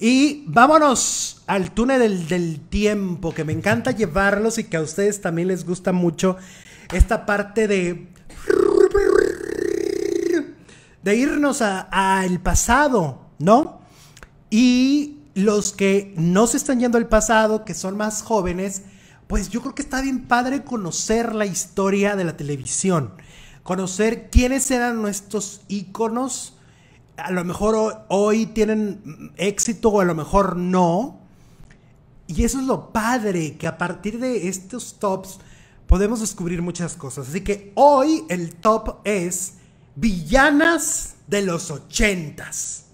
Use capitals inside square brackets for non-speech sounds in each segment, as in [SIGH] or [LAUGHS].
Y vámonos al túnel del, tiempo, que me encanta llevarlos y que a ustedes también les gusta mucho esta parte de... De irnos al pasado, ¿no? Y los que no se están yendo al pasado, que son más jóvenes, pues yo creo que está bien padre conocer la historia de la televisión, conocer quiénes eran nuestros íconos, a lo mejor hoy tienen éxito o a lo mejor no. Y eso es lo padre, que a partir de estos tops podemos descubrir muchas cosas. Así que hoy el top es villanas de los ochentas.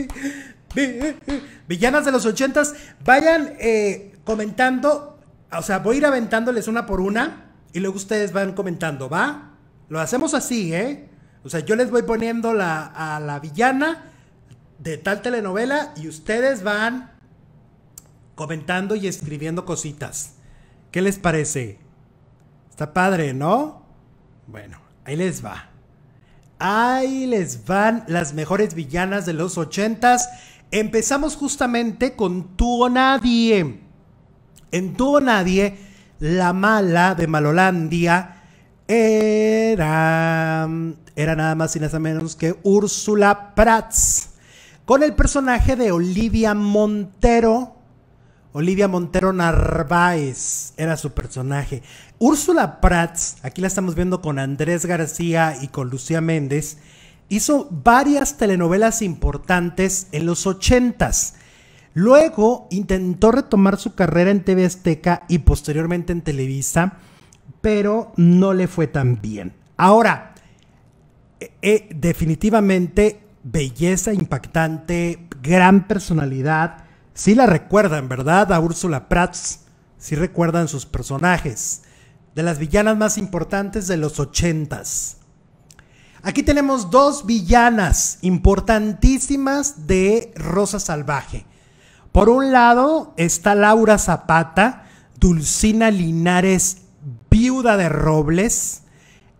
[LAUGHS] villanas de los ochentas, vayan eh, comentando, o sea, voy a ir aventándoles una por una y luego ustedes van comentando, ¿va? Lo hacemos así, ¿eh? O sea, yo les voy poniendo la, a la villana de tal telenovela y ustedes van comentando y escribiendo cositas. ¿Qué les parece? Está padre, ¿no? Bueno, ahí les va. Ahí les van las mejores villanas de los ochentas. Empezamos justamente con tuvo Nadie. En tuvo Nadie, la mala de Malolandia era, era nada más y nada menos que Úrsula Prats, con el personaje de Olivia Montero. Olivia Montero Narváez era su personaje. Úrsula Prats, aquí la estamos viendo con Andrés García y con Lucía Méndez, hizo varias telenovelas importantes en los ochentas. Luego intentó retomar su carrera en TV Azteca y posteriormente en Televisa pero no le fue tan bien. Ahora, eh, eh, definitivamente belleza impactante, gran personalidad. Sí la recuerdan, ¿verdad? A Úrsula Prats. Sí recuerdan sus personajes. De las villanas más importantes de los ochentas. Aquí tenemos dos villanas importantísimas de Rosa Salvaje. Por un lado está Laura Zapata, Dulcina Linares Viuda de Robles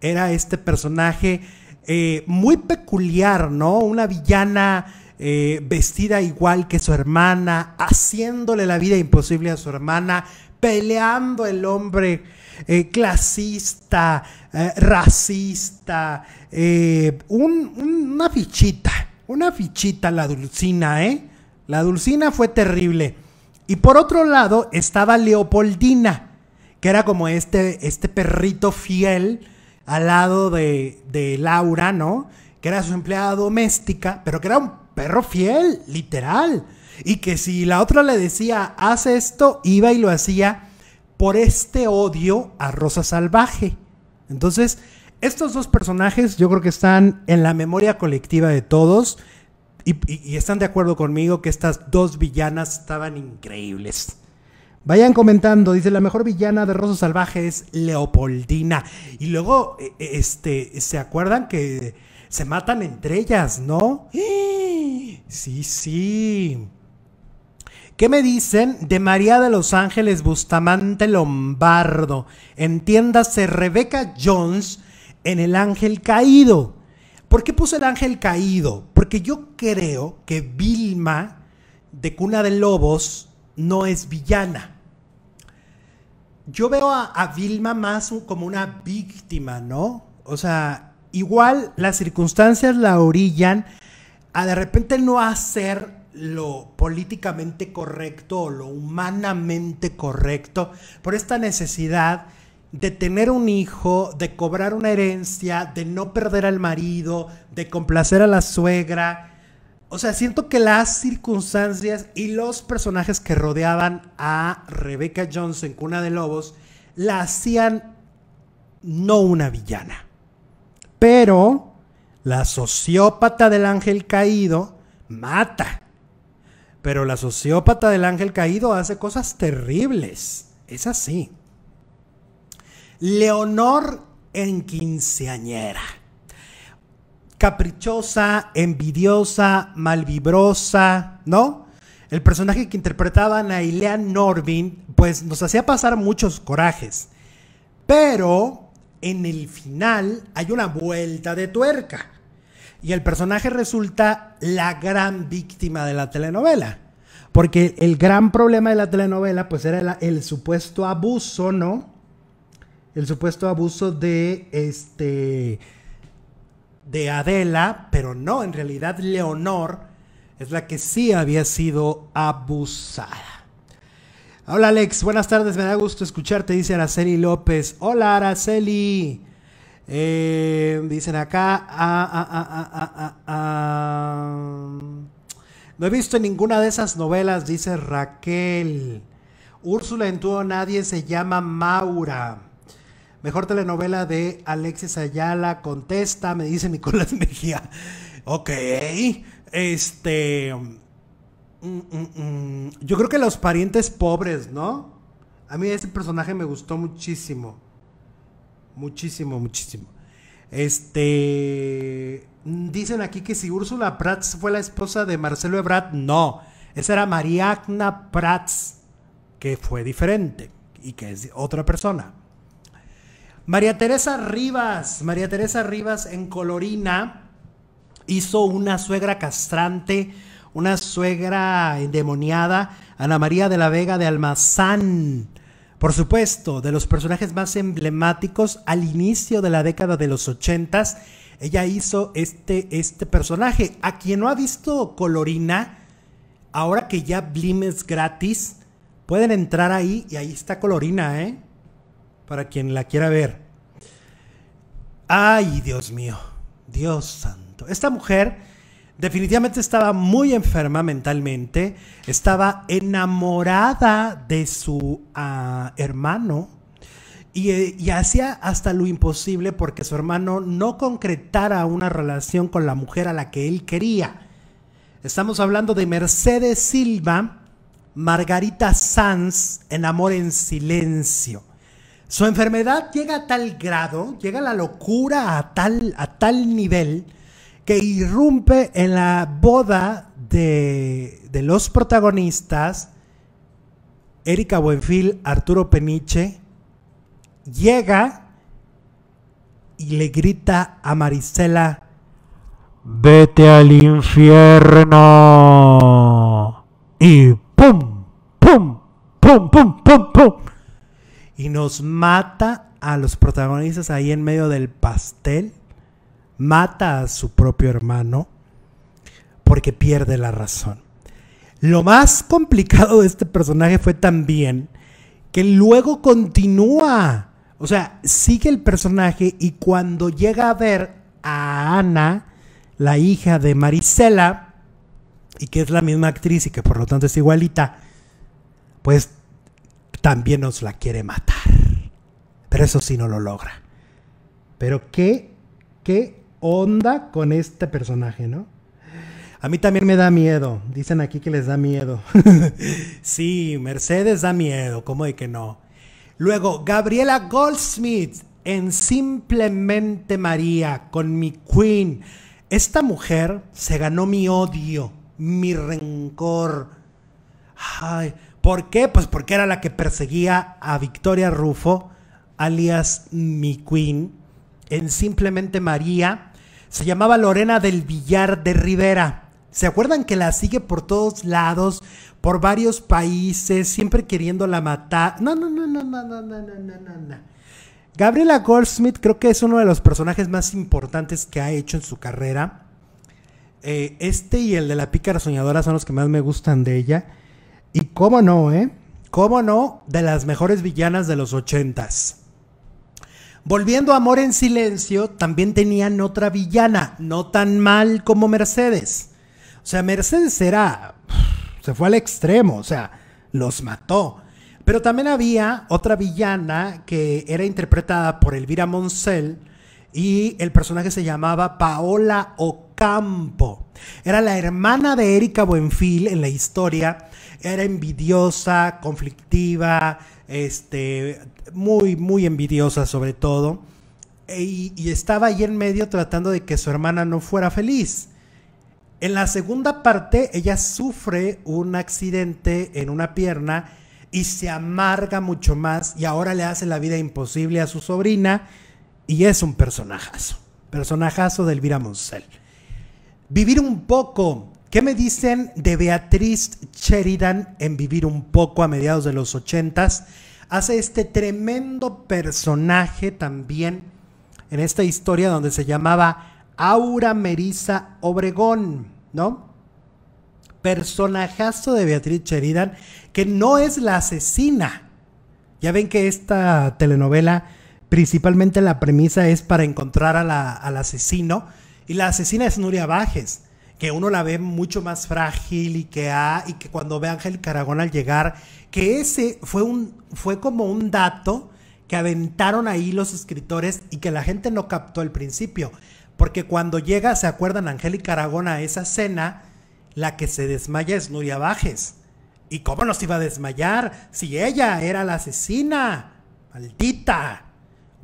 era este personaje eh, muy peculiar, ¿no? Una villana eh, vestida igual que su hermana, haciéndole la vida imposible a su hermana, peleando el hombre eh, clasista, racista, una fichita, una fichita la Dulcina, ¿eh? La Dulcina fue terrible. Y por otro lado estaba Leopoldina, que era como este, este perrito fiel al lado de, de Laura, ¿no? Que era su empleada doméstica, pero que era un perro fiel, literal. Y que si la otra le decía, haz esto, iba y lo hacía por este odio a Rosa Salvaje. Entonces, estos dos personajes yo creo que están en la memoria colectiva de todos y están de acuerdo conmigo que estas dos villanas estaban increíbles. Vayan comentando, dice la mejor villana de Rosas Salvaje es Leopoldina. Y luego, e, e, este, ¿se acuerdan que se matan entre ellas, no? Sí, sí. ¿Qué me dicen de María de los Ángeles Bustamante Lombardo? Entiéndase Rebeca Jones en El Ángel Caído. ¿Por qué puse El Ángel Caído? Porque yo creo que Vilma de Cuna de Lobos no es villana yo veo a, Vilma más como una víctima, ¿no? O sea, igual las circunstancias la orillan a de repente no hacer lo políticamente correcto o lo humanamente correcto por esta necesidad de tener un hijo, de cobrar una herencia, de no perder al marido, de complacer a la suegra, o sea, siento que las circunstancias y los personajes que rodeaban a Rebecca Johnson en Cuna de Lobos la hacían no una villana, pero la sociópata del ángel caído mata. Pero la sociópata del ángel caído hace cosas terribles. Es así. Leonor en quinceañera caprichosa, envidiosa, malvibrosa, ¿no? El personaje que interpretaba Nailea Norvin, pues nos hacía pasar muchos corajes. Pero en el final hay una vuelta de tuerca. Y el personaje resulta la gran víctima de la telenovela. Porque el gran problema de la telenovela, pues era el, el supuesto abuso, ¿no? El supuesto abuso de este de Adela, pero no, en realidad Leonor es la que sí había sido abusada. Hola Alex, buenas tardes, me da gusto escucharte, dice Araceli López. Hola Araceli. Eh, dicen acá, ah, ah, ah, no he visto ninguna de esas novelas, dice Raquel. Úrsula en todo nadie se llama Maura. Mejor telenovela de Alexis Ayala, contesta, me dice Nicolás [LAUGHS] Mejía. Ok, este... Mm, mm, mm, yo creo que los parientes pobres, ¿no? A mí ese personaje me gustó muchísimo. Muchísimo, muchísimo. Este. Dicen aquí que si Úrsula Prats fue la esposa de Marcelo Ebrard, no. Esa era Mariagna Prats, que fue diferente y que es otra persona. María Teresa Rivas, María Teresa Rivas en Colorina hizo una suegra castrante, una suegra endemoniada, Ana María de la Vega de Almazán. Por supuesto, de los personajes más emblemáticos al inicio de la década de los ochentas, ella hizo este, este personaje. A quien no ha visto Colorina, ahora que ya Blim es gratis, pueden entrar ahí y ahí está Colorina, ¿eh? para quien la quiera ver. Ay, Dios mío, Dios santo. Esta mujer definitivamente estaba muy enferma mentalmente, estaba enamorada de su ah, hermano y, eh, y hacía hasta lo imposible porque su hermano no concretara una relación con la mujer a la que él quería. Estamos hablando de Mercedes Silva, Margarita Sanz, en Amor en Silencio. Su enfermedad llega a tal grado, llega la locura a tal, a tal nivel, que irrumpe en la boda de, de los protagonistas, Erika Buenfil, Arturo Peniche, llega y le grita a Marisela, vete al infierno. Y pum, pum, pum, pum, pum, pum y nos mata a los protagonistas ahí en medio del pastel, mata a su propio hermano porque pierde la razón. Lo más complicado de este personaje fue también que luego continúa. O sea, sigue el personaje y cuando llega a ver a Ana, la hija de Marisela, y que es la misma actriz y que por lo tanto es igualita, pues también nos la quiere matar. Pero eso sí no lo logra. Pero qué, qué onda con este personaje, ¿no? A mí también me da miedo. Dicen aquí que les da miedo. [LAUGHS] sí, Mercedes da miedo, ¿cómo de que no? Luego, Gabriela Goldsmith en Simplemente María con mi Queen. Esta mujer se ganó mi odio, mi rencor. Ay, ¿Por qué? Pues porque era la que perseguía a Victoria Rufo, alias Mi Queen, en Simplemente María. Se llamaba Lorena del Villar de Rivera. ¿Se acuerdan que la sigue por todos lados, por varios países, siempre queriéndola matar? No, no, no, no, no, no, no, no, no, no. Gabriela Goldsmith creo que es uno de los personajes más importantes que ha hecho en su carrera. Eh, este y el de la pícara soñadora son los que más me gustan de ella. Y cómo no, ¿eh? Cómo no, de las mejores villanas de los ochentas. Volviendo a Amor en Silencio, también tenían otra villana, no tan mal como Mercedes. O sea, Mercedes era... se fue al extremo, o sea, los mató. Pero también había otra villana que era interpretada por Elvira Moncel, y el personaje se llamaba Paola Ocampo. Era la hermana de Erika Buenfil en la historia. Era envidiosa, conflictiva, este, muy, muy envidiosa sobre todo. Y, e, y estaba ahí en medio tratando de que su hermana no fuera feliz. En la segunda parte, ella sufre un accidente en una pierna y se amarga mucho más y ahora le hace la vida imposible a su sobrina y es un personajazo. Personajazo de Elvira Moncel. Vivir un poco. ¿Qué me dicen de Beatriz Sheridan en Vivir un poco a mediados de los ochentas? Hace este tremendo personaje también en esta historia donde se llamaba Aura Merisa Obregón, ¿no? Personajazo de Beatriz Sheridan, que no es la asesina. Ya ven que esta telenovela principalmente la premisa es para encontrar al asesino. Y la asesina es Nuria Bajes, que uno la ve mucho más frágil y que, ah, y que cuando ve a Ángel Caragón al llegar, que ese fue, un, fue como un dato que aventaron ahí los escritores y que la gente no captó al principio. Porque cuando llega, se acuerdan Ángel y Caragón a esa cena, la que se desmaya es Nuria Bajes. ¿Y cómo nos iba a desmayar si ella era la asesina? Maldita.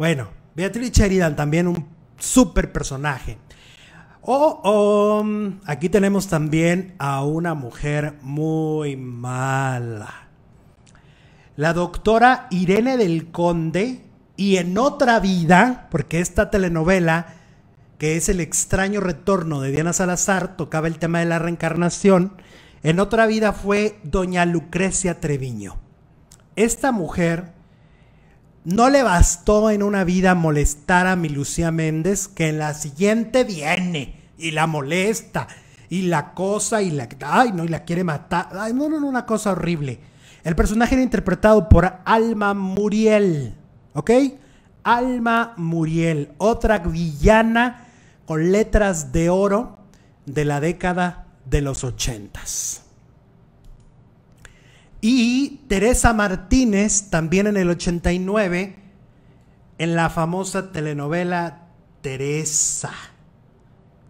Bueno, Beatriz Sheridan también un super personaje. Oh, oh, aquí tenemos también a una mujer muy mala. La doctora Irene del Conde y en otra vida, porque esta telenovela, que es El extraño retorno de Diana Salazar, tocaba el tema de la reencarnación, en otra vida fue doña Lucrecia Treviño. Esta mujer no le bastó en una vida molestar a mi Lucía Méndez, que en la siguiente viene y la molesta y la cosa y la ay no y la quiere matar. Ay, no, no, no, una cosa horrible. El personaje era interpretado por Alma Muriel, ¿ok? Alma Muriel, otra villana con letras de oro de la década de los ochentas. Y Teresa Martínez, también en el 89, en la famosa telenovela Teresa.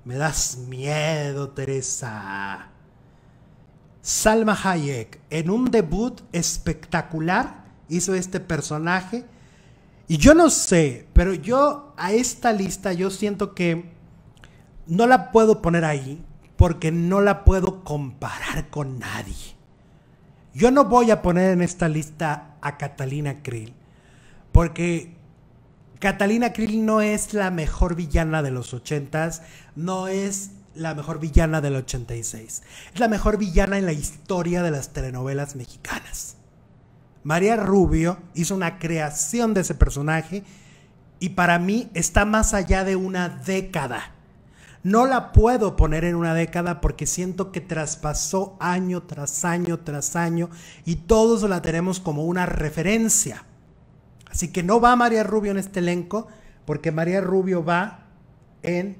Me das miedo, Teresa. Salma Hayek, en un debut espectacular, hizo este personaje. Y yo no sé, pero yo a esta lista yo siento que no la puedo poner ahí porque no la puedo comparar con nadie. Yo no voy a poner en esta lista a Catalina Krill, porque Catalina Krill no es la mejor villana de los 80s, no es la mejor villana del 86, es la mejor villana en la historia de las telenovelas mexicanas. María Rubio hizo una creación de ese personaje y para mí está más allá de una década no la puedo poner en una década porque siento que traspasó año tras año tras año y todos la tenemos como una referencia. Así que no va María Rubio en este elenco porque María Rubio va en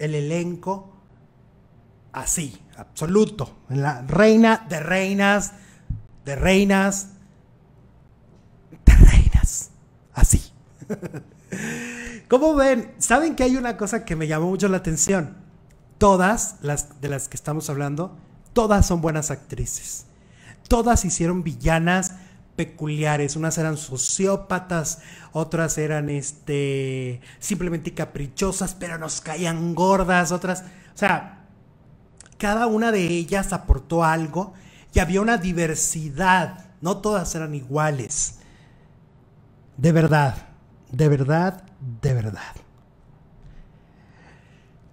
el elenco así, absoluto, en la reina de reinas, de reinas, de reinas, así. [LAUGHS] ¿Cómo ven? ¿Saben que hay una cosa que me llamó mucho la atención? Todas las de las que estamos hablando, todas son buenas actrices. Todas hicieron villanas peculiares. Unas eran sociópatas, otras eran este simplemente caprichosas, pero nos caían gordas, otras, o sea, cada una de ellas aportó algo y había una diversidad, no todas eran iguales. De verdad, de verdad de verdad.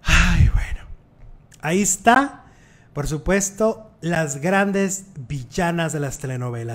Ay, bueno. Ahí está, por supuesto, las grandes villanas de las telenovelas.